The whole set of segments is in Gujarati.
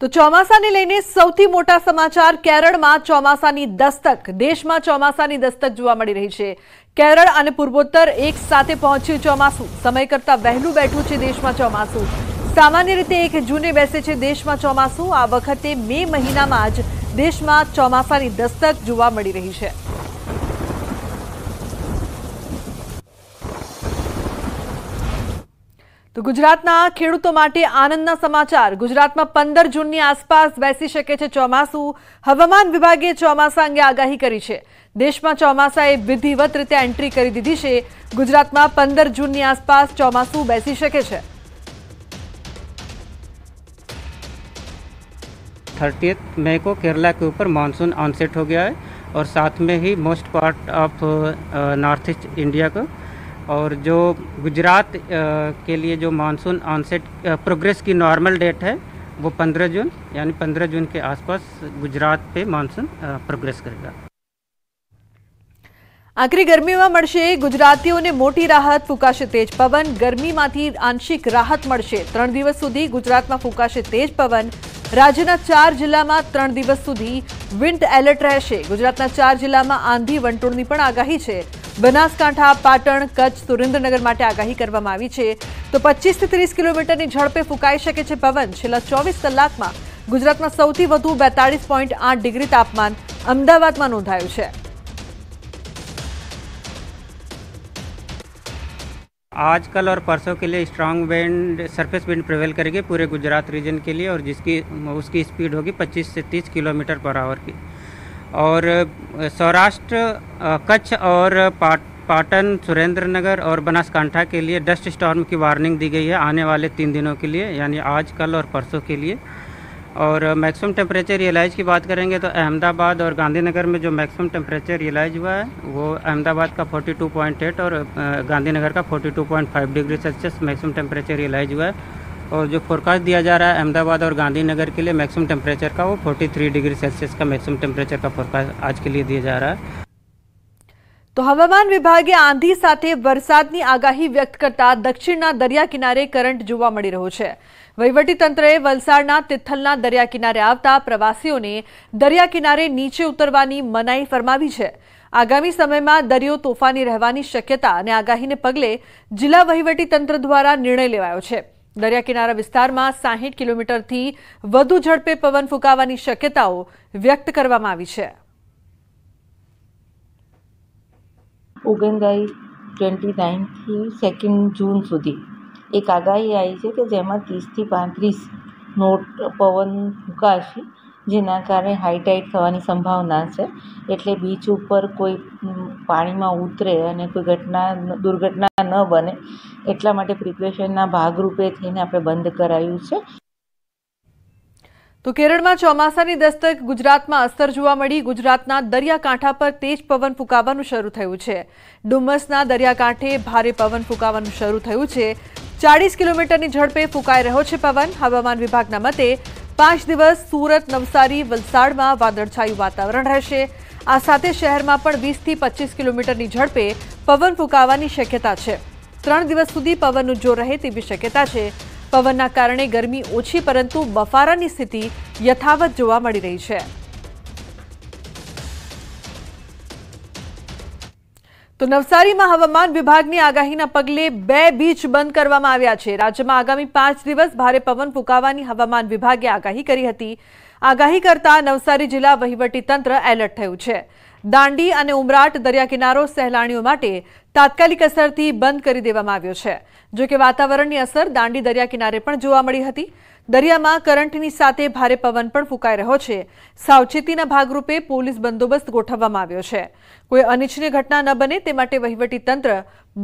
તો ચોમાસાને લઈને સૌથી મોટો સમાચાર કેરળમાં ચોમાસાની दस्तक દેશમાં ચોમાસાની दस्तक જોવા મળી રહી છે કેરળ અને પૂર્વોત્તર એકસાથે પહોંચ્યું ચોમાસું સમય કરતાં વહેલું બેઠું છે દેશમાં ચોમાસું સામાન્ય રીતે 1 જૂન બેસે છે દેશમાં ચોમાસું આ વખતે મે મહિનામાં જ દેશમાં ચોમાસાની दस्तक જોવા મળી રહી છે तो गुजरात ના ખેડૂતો માટે આનંદના સમાચાર ગુજરાતમાં 15 જૂન ની આસપાસ વૈસી શકે છે ચોમાસુ હવામાન વિભાગે ચોમાસા અંગે આગાહી કરી છે દેશમાં ચોમાસાએ વિવિધત રીતે એન્ટ્રી કરી દીધી છે ગુજરાતમાં 15 જૂન ની આસપાસ ચોમાસુ બેસી શકે છે 30 મે કો કેરલા કે ઉપર मानसून ऑनसेट हो गया है और साथ में ही most part of north east India का और जो गुजरात के लिए जो मानसून ऑनसेट प्रोग्रेस की नॉर्मल डेट है वो 15 जून यानी 15 जून के आसपास गुजरात पे मानसून प्रोग्रेस करेगा आखिरी गर्मी में मैं गुजरातीओं ने मोटी राहत फूकाशे तेज पवन गर्मी में आंशिक राहत मैसे त्र दिवस सुधी गुजरात में फूकाशे तेज पवन राज्य चार जिला में त्र दिवस सुधी विंड एलर्ट रहे गुजरात चार जिला में आंधी वंटूण आगाही है बनासकांठा पाटण कच्छ सुरेंद्र नगर मध्ये आगाही करवाम आवी छे तो 25 ते 30 किलोमीटर ने झडपे फुकाई सके छे पवन चला 24 કલાક માં ગુજરાત માં સૌથી વધુ 42.8 डिग्री तापमान અમદાવાદ માં નોંધાયું છે આજકલ ઓર પરસો કે લિયે strong wind surface wind prevail કરેગે پورے ગુજરાત રીજન કે લિયે ઓર જિસકી ઉસકી સ્પીડ હોગી 25 થી 30 किलोमीटर पर आवर की और सौराष्ट्र कच्छ और पाटन पाटन सुरेंद्रनगर और बनासकांठा के लिए डस्ट स्टॉर्म की वार्निंग दी गई है आने वाले तीन दिनों के लिए यानी आज कल और परसों के लिए और मैक्सिमम टेम्परेचर रियलाइज की बात करेंगे तो अहमदाबाद और गांधीनगर में जो मैक्सिमम टेम्परेचर रियलाइज हुआ है वो अहमदाबाद का 42.8 और गांधीनगर का 42.5 degree Celsius maximum temperature realise हुआ है और जो पूर्वानुमान दिया जा रहा है अहमदाबाद और गांधीनगर के लिए मैक्सिमम टेंपरेचर का वो 43 डिग्री सेल्सियस का मैक्सिमम टेंपरेचर का पूर्वानुमान आज के लिए दिया जा रहा है तो हवामान विभाग ने आंधी साथे बरसातની આગાહી વ્યક્ત કરતા दक्षिण ना दरिया किनारे करंट જોવા મળી રહ્યો છે વૈવટી તંત્રએ વલસાડના તિતલના દરિયા કિનારે આવતા પ્રવાસીઓને દરિયા કિનારે નીચે उतरવાની મનાઈ ફરમાવી છે આગામી સમયમાં દરિયો તોફાની રહેવાની શક્યતા અને આગાહીને પગલે જિલ્લા વૈવટી તંત્ર દ્વારા નિર્ણય લેવાયો છે દરિયા વિસ્તારમાં સાહીઠ કિલોમીટરથી વધુ ઝડપે પવન ફૂંકાવાની શક્યતાઓ વ્યક્ત કરવામાં આવી છે ઓગણગાઈ ટ્વેન્ટી નાઇનથી સેકન્ડ જૂન સુધી એક આગાહી આવી છે કે જેમાં ત્રીસથી પાંત્રીસ નોટ પવન ફૂંકાશે જેના કારણે હાઈટાઈટ થવાની સંભાવના છે એટલે બીચ ઉપર કોઈ પાણીમાં ઉતરે અને કોઈ ઘટના દુર્ઘટના ન બને એટલા માટે પ્રિપરેશનના ભાગરૂપે થઈને આપણે બંધ કરાયું છે તો કેરળમાં ચોમાસાની દસ્તક ગુજરાતમાં અસર જોવા મળી ગુજરાતના દરિયાકાંઠા પર તેજ પવન ફૂંકાવાનું શરૂ થયું છે ડુમસના દરિયાકાંઠે ભારે પવન ફૂંકાવાનું શરૂ થયું છે ચાળીસ કિલોમીટરની ઝડપે ફૂંકાઈ રહ્યો છે પવન હવામાન વિભાગના મતે પાંચ દિવસ સુરત નવસારી વલસાડમાં વાદળછાયું વાતાવરણ રહેશે આ સાતે શહેર માં પણ 20 થી 25 કિલોમીટર ની ઝડપે પવન ફૂકાવાની શક્યતા છે 3 દિવસ સુધી પવનનો જોર રહે તેવી શક્યતા છે પવનના કારણે ગરમી ઓછી પરંતુ બફારાની સ્થિતિ યથાવત જોવા મળી રહી છે તો નવસારી માં હવામાન વિભાગ ની આગાહી ના પગલે બે બીચ બંધ કરવામાં આવ્યા છે રાજ્યમાં આગામી 5 દિવસ ભારે પવન ફૂકાવાની હવામાન વિભાગે આગાહી કરી હતી આગાહી કરતા નવસારી જિલ્લા વહીવટીતંત્ર એલર્ટ થયું છે દાંડી અને ઉમરાટ દરિયાકિનારો સહેલાણીઓ માટે તાત્કાલિક અસરથી બંધ કરી દેવામાં આવ્યો છે જો કે વાતાવરણની અસર દાંડી દરિયાકિનારે પણ જોવા મળી હતી દરિયામાં કરંટની સાથે ભારે પવન પણ ફૂંકાઈ રહ્યો છે સાવચેતીના ભાગરૂપે પોલીસ બંદોબસ્ત ગોઠવવામાં આવ્યો છે કોઈ અનિચ્છનીય ઘટના ન બને તે માટે વહીવટીતંત્ર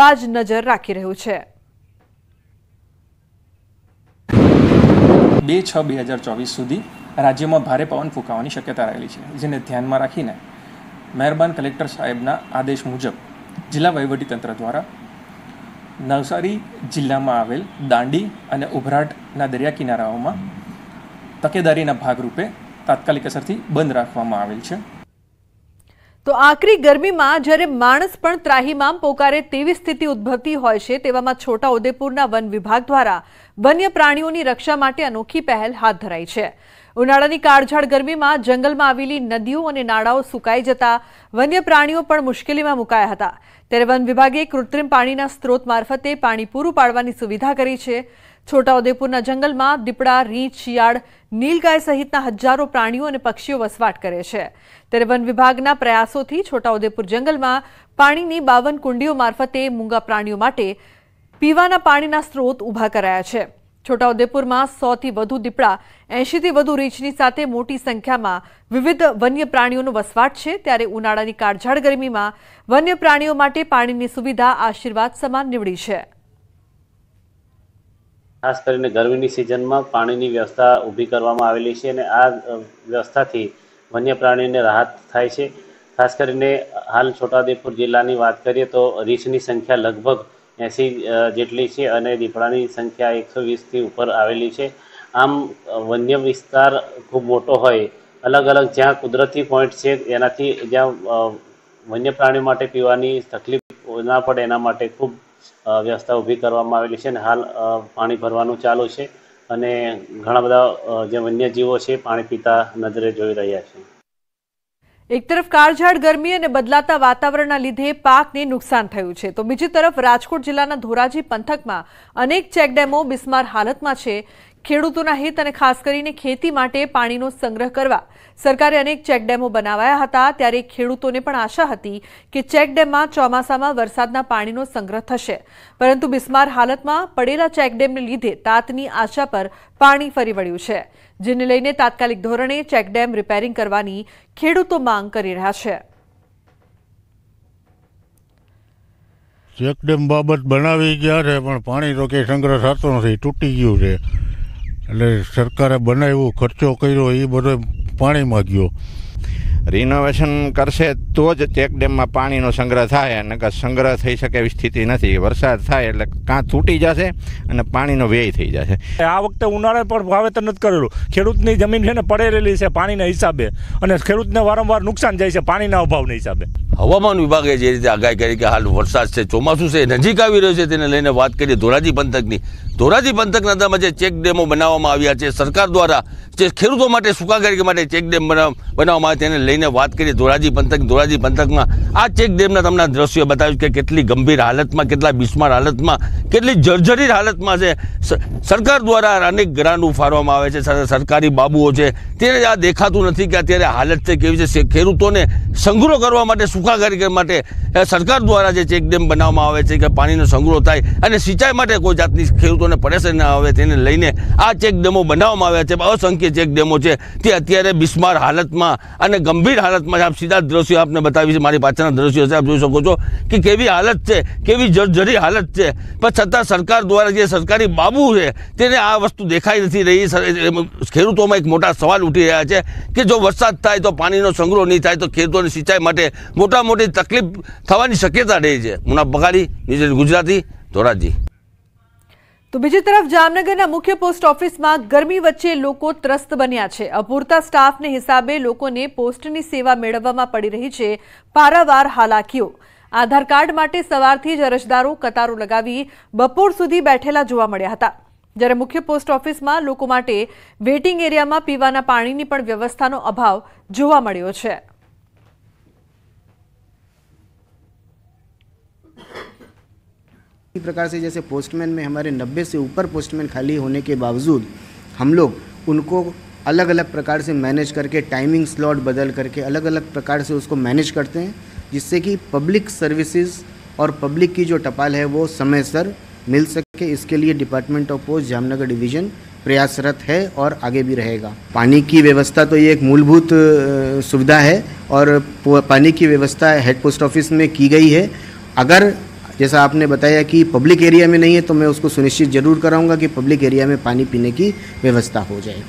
બાજ નજર રાખી રહ્યું છે બે છ બે હજાર ચોવીસ સુધી રાજ્યમાં ભારે પવન ફૂંકાવાની શક્યતા રહેલી છે જેને ધ્યાનમાં રાખીને મહેરબાન કલેક્ટર સાહેબના આદેશ મુજબ જિલ્લા વહીવટીતંત્ર દ્વારા નવસારી જિલ્લામાં આવેલ દાંડી અને ઉભરાટના દરિયા કિનારાઓમાં તકેદારીના ભાગરૂપે તાત્કાલિક અસરથી બંધ રાખવામાં આવેલ છે તો આકરી ગરમીમાં જ્યારે માણસ પણ ત્રાહીમામ પોકારે તેવી સ્થિતિ ઉદ્ભવતી હોય છે તેવામાં છોટા ઉદેપુરના વન વિભાગ દ્વારા વન્ય પ્રાણીઓની રક્ષા માટે અનોખી પહેલ હાથ ધરાઈ છે ઉનાળાની કાળઝાળ ગરમીમાં જંગલમાં આવેલી નદીઓ અને નાળાઓ સુકાઈ જતા વન્ય પ્રાણીઓ પણ મુશ્કેલીમાં મુકાયા હતા ત્યારે વન વિભાગે કૃત્રિમ પાણીના સ્ત્રોત મારફતે પાણી પૂરું પાડવાની સુવિધા કરી છે છોટાઉદેપુરના જંગલમાં દીપડા રીંછ શિયાળ નીલગાય સહિતના હજારો પ્રાણીઓ અને પક્ષીઓ વસવાટ કરે છે ત્યારે વન વિભાગના પ્રયાસોથી છોટાઉદેપુર જંગલમાં પાણીની બાવન કુંડીઓ મારફતે મૂંગા પ્રાણીઓ માટે પીવાના પાણીના સ્ત્રોત ઊભા કરાયા છે છોટાઉદેપુરમાં સોથી વધુ દીપડા એંશીથી વધુ રીંછની સાથે મોટી સંખ્યામાં વિવિધ વન્ય પ્રાણીઓનો વસવાટ છે ત્યારે ઉનાળાની કાળઝાળ ગરમીમાં વન્ય પ્રાણીઓ માટે પાણીની સુવિધા આશીર્વાદ સમાન નીવડી છે ખાસ કરીને ગરમીની સિઝનમાં પાણીની વ્યવસ્થા ઊભી કરવામાં આવેલી છે અને આ વ્યવસ્થાથી વન્ય પ્રાણીને રાહત થાય છે ખાસ કરીને હાલ છોટાઉદેપુર જિલ્લાની વાત કરીએ તો રીછની સંખ્યા લગભગ એંસી જેટલી છે અને દીપડાની સંખ્યા એકસો વીસથી ઉપર આવેલી છે આમ વન્ય વિસ્તાર ખૂબ મોટો હોય અલગ અલગ જ્યાં કુદરતી પોઈન્ટ છે એનાથી જ્યાં વન્ય પ્રાણી માટે પીવાની તકલીફ ના પડે એના માટે ખૂબ વ્યવસ્થા ઊભી કરવામાં આવેલી છે અને હાલ પાણી ભરવાનું ચાલુ છે અને ઘણા બધા જે વન્યજીવો છે પાણી પીતા નજરે જોઈ રહ્યા છે એક તરફ કાળઝાળ ગરમી અને બદલાતા વાતાવરણના લીધે પાકને નુકસાન થયું છે તો બીજી તરફ રાજકોટ જિલ્લાના ધોરાજી પંથકમાં અનેક ચેકડેમો બિસ્માર હાલતમાં છે ખેડૂતોના હિત અને ખાસ કરીને ખેતી માટે પાણીનો સંગ્રહ કરવા સરકારે અનેક ચેક ડેમો બનાવાયા હતા ત્યારે ખેડૂતોને પણ આશા હતી કે ચેક ડેમમાં ચોમાસામાં વરસાદના પાણીનો સંગ્રહ થશે પરંતુ બિસ્માર હાલતમાં પડેલા ચેક ડેમની લીધે તાતની આશા પર પાણી ફરી વળ્યું છે જેને લઈને તાત્કાલિક ધોરણે ચેક ડેમ રિપેરિંગ કરવાની ખેડૂતો માંગ કરી રહ્યા છે ચેક ડેમ બાબત બનાવ્યા ત્યારે પણ પાણી રોકે સંગ્રહ થતો નથી તૂટી ગયું છે એટલે સરકારે બનાવ્યું ખર્ચો કર્યો એ બધો પાણી ગયો રિનોવેશન કરશે તો જ ચેક ડેમમાં પાણીનો સંગ્રહ થાય અને સંગ્રહ થઈ શકે એવી સ્થિતિ નથી વરસાદ થાય એટલે કાં તૂટી જશે અને પાણીનો વ્યય થઈ જશે આ વખતે ઉનાળે પણ વાવેતર નથી કરેલું ખેડૂતની જમીન છે ને પડેલી છે પાણીના હિસાબે અને ખેડૂતને વારંવાર નુકસાન જાય છે પાણીના અભાવના હિસાબે હવામાન વિભાગે જે રીતે આગાહી કરી કે હાલ વરસાદ છે ચોમાસું છે નજીક આવી રહ્યું છે તેને લઈને વાત કરીએ ધોરાજી પંથકની ધોરાજી પંતક નદમાં જે ચેક ડેમો બનાવવામાં આવ્યા છે સરકાર દ્વારા જે ખેડૂતો માટે સુકા ગરી માટે ચેક ડેમ બનાવવામાં આવે છે તેના લઈને વાત કરી ધોરાજી પંતક ધોરાજી પંતકમાં આ ચેક ડેમના તમને દ્રશ્યો બતાવ્યું કે કેટલી ગંભીર હાલતમાં કેટલા બીસ્માર હાલતમાં કેટલી જરજરીર હાલતમાં છે સરકાર દ્વારા અનેક ગ્રામો ફરવામાં આવે છે સરકારી બાબુઓ છે તે જ આ દેખાડતું નથી કે આ તે હાલત છે કે કેવી છે ખેડૂતોને સંગ્રહ કરવા માટે સુકા ગરી માટે સરકાર દ્વારા જે ચેક ડેમ બનાવવામાં આવે છે કે પાણીનો સંગ્રહ થાય અને સિંચાઈ માટે કોઈ જાતની ખે ને પરેશાન ન આવે તેને લઈને આ છે એક દમો બનાવવામાં આવે છે બસ અસંખ્ય એક ડેમો છે જે અત્યારે બિસ્માર હાલતમાં અને ગંભીર હાલતમાં આપ સીધા દ્રશ્ય આપને બતાવી છે મારી પાછળના દ્રશ્ય છે આપ જોઈ શકો છો કે કેવી હાલત છે કેવી જરી હાલત છે પછતા સરકાર દ્વારા જે સરકારી बाबू છે તેને આ વસ્તુ દેખાઈ નથી રહી છે ખેડૂતોમાં એક મોટો સવાલ ઊઠી રહ્યા છે કે જો વરસાદ થાય તો પાણીનો સંગ્રહ ન થાય તો ખેડૂતોને સિંચાઈ માટે મોટા મોટી તકલીફ થવાની શક્યતા રહે છે મુના બગાડી નિજે ગુજરાતી ધોરાજી તો બીજી તરફ જામનગરના મુખ્ય પોસ્ટ ઓફિસમાં ગરમી વચ્ચે લોકો ત્રસ્ત બન્યા છે. અપૂરતા સ્ટાફને હિસાબે લોકોને પોસ્ટની સેવા મેળવવામાં પડી રહી છે. પારાવાર હાલાકીઓ. આધાર કાર્ડ માટે સવારથી જ અરજદારો કતારો લગાવી બપોર સુધી બેઠેલા જોવા મળ્યા હતા. જ્યારે મુખ્ય પોસ્ટ ઓફિસમાં લોકો માટે વેટીંગ એરિયામાં પીવાના પાણીની પણ વ્યવસ્થાનો અભાવ જોવા મળ્યો છે. इसी प्रकार से जैसे पोस्टमैन में हमारे 90 से ऊपर पोस्टमैन खाली होने के बावजूद हम लोग उनको अलग अलग प्रकार से मैनेज करके टाइमिंग स्लॉट बदल करके अलग अलग प्रकार से उसको मैनेज करते हैं जिससे कि पब्लिक सर्विसेज और पब्लिक की जो टपाल है वो समय सर मिल सके इसके लिए department of post Jamnagar division प्रयासरत है और आगे भी रहेगा पानी की व्यवस्था तो ये एक मूलभूत सुविधा है और पानी की व्यवस्था हेड पोस्ट ऑफिस में की गई है अगर जैसा आपने बताया कि पब्लिक एरिया में नहीं है तो मैं उसको सुनिश्चित जरूर कराऊंगा कि पब्लिक एरिया में पानी पीने की व्यवस्था हो जाए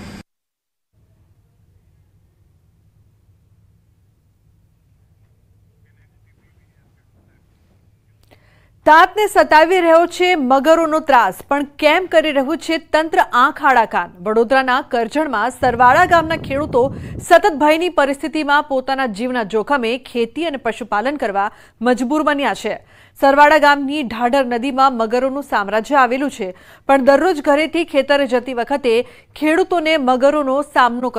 તાત ને સતાવી રહ્યો છે મગરનો ત્રાસ પણ કેમ કરી રહ્યો છે તંત્ર આખાડાકાન વડોદરાના કરજણ માં સરવાડા ગામના ખેડૂતો સતત ભાઈ ની પરિસ્થિતિ માં પોતાનું જીવના જોખમે ખેતી અને પશુપાલન કરવા મજબૂર બન્યા છે સરવાડા ગામની ઢાઢર નદીમાં મગરનો સામ્રાજ્ય આવેલું છે પણ દરરોજ ઘરે થી ખેતરે જતી વખતે ખેડૂતોને મગરનો સામનો